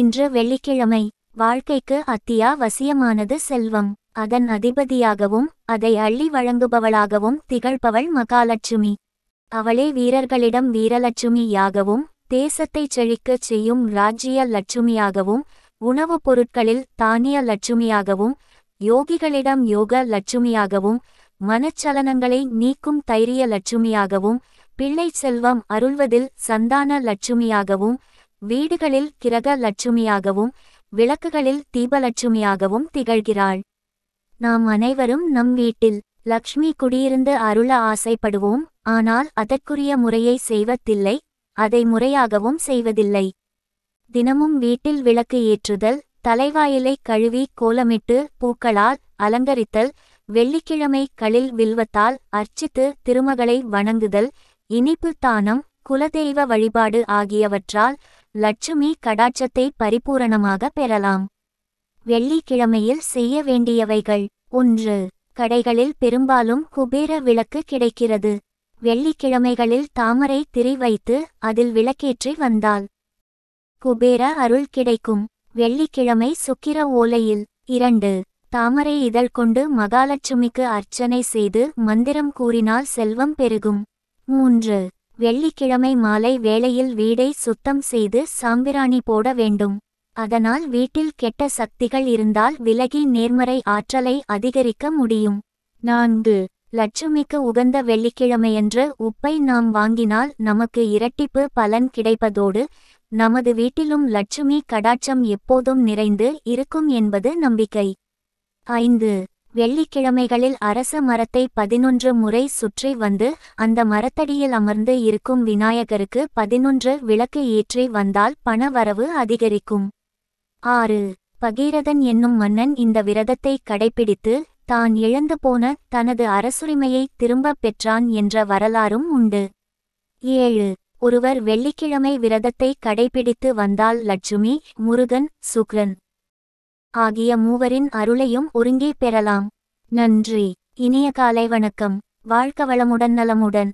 இன்று வெள்ளிக்கிழமை வாழ்க்கைக்கு அத்தியாவசியமானது செல்வம் அதன் அதிபதியாகவும் அதை அள்ளி வழங்குபவளாகவும் திகழ்பவள் மகாலட்சுமி அவளே வீரர்களிடம் வீரலட்சுமியாகவும் தேசத்தை செழிக்கச் செய்யும் ராஜ்ய லட்சுமியாகவும் உணவுப் பொருட்களில் தானிய லட்சுமியாகவும் யோகிகளிடம் யோக லட்சுமியாகவும் மனச்சலனங்களை நீக்கும் தைரிய லட்சுமியாகவும் பிள்ளை செல்வம் அருள்வதில் சந்தான லட்சுமியாகவும் வீடுகளில் கிரக லட்சுமியாகவும் விளக்குகளில் தீபலட்சுமியாகவும் திகழ்கிறாள் நாம் அனைவரும் நம் வீட்டில் லக்ஷ்மி குடியிருந்து அருள ஆசைப்படுவோம் ஆனால் அதற்குரிய முறையை செய்வதில்லை அதை முறையாகவும் செய்வதில்லை தினமும் வீட்டில் விளக்கு ஏற்றுதல் தலைவாயிலை கழுவி கோலமிட்டு பூக்களால் அலங்கரித்தல் வெள்ளிக்கிழமை களில் வில்வத்தால் அர்ச்சித்து திருமகளை வணங்குதல் இனிப்பு தானம் குலதெய்வ வழிபாடு ஆகியவற்றால் லட்சுமி கடாட்சத்தை பரிபூரணமாக பெறலாம் வெள்ளிக்கிழமையில் செய்ய வேண்டியவைகள் ஒன்று கடைகளில் பெரும்பாலும் குபேர விளக்கு கிடைக்கிறது வெள்ளிக்கிழமைகளில் தாமரை திரி வைத்து அதில் விளக்கேற்றி வந்தால் குபேர அருள் கிடைக்கும் வெள்ளிக்கிழமை சுக்கிர ஓலையில் இரண்டு தாமரை இதழ் கொண்டு மகாலட்சுமிக்கு அர்ச்சனை செய்து மந்திரம் கூறினால் செல்வம் பெருகும் மூன்று வெள்ளிக்கிழமை மாலை வேளையில் வீடை சுத்தம் செய்து சாம்பிராணி போட வேண்டும் அதனால் வீட்டில் கெட்ட சக்திகள் இருந்தால் விலகி நேர்மறை ஆற்றலை அதிகரிக்க முடியும் நான்கு லட்சுமிக்கு உகந்த வெள்ளிக்கிழமையன்று உப்பை நாம் வாங்கினால் நமக்கு இரட்டிப்பு பலன் கிடைப்பதோடு நமது வீட்டிலும் லட்சுமி கடாட்சம் எப்போதும் நிறைந்து இருக்கும் என்பது நம்பிக்கை ஐந்து வெள்ளிக்கிழமைகளில் அரச மரத்தை பதினொன்று முறை சுற்றி வந்து அந்த மரத்தடியில் அமர்ந்து இருக்கும் விநாயகருக்கு பதினொன்று விளக்கு ஏற்றி வந்தால் பணவரவு அதிகரிக்கும் ஆறு பகீரதன் என்னும் மன்னன் இந்த விரதத்தை கடைபிடித்து தான் இழந்து போன தனது அரசுரிமையை திரும்பப் பெற்றான் என்ற வரலாறும் உண்டு ஏழு ஒருவர் வெள்ளிக்கிழமை விரதத்தை கடைபிடித்து வந்தால் லட்சுமி முருகன் சுக்ரன் ஆகிய மூவரின் அருளையும் ஒருங்கே பெறலாம் நன்றி இனிய காலை வணக்கம் வாழ்க்க வளமுடன் நலமுடன்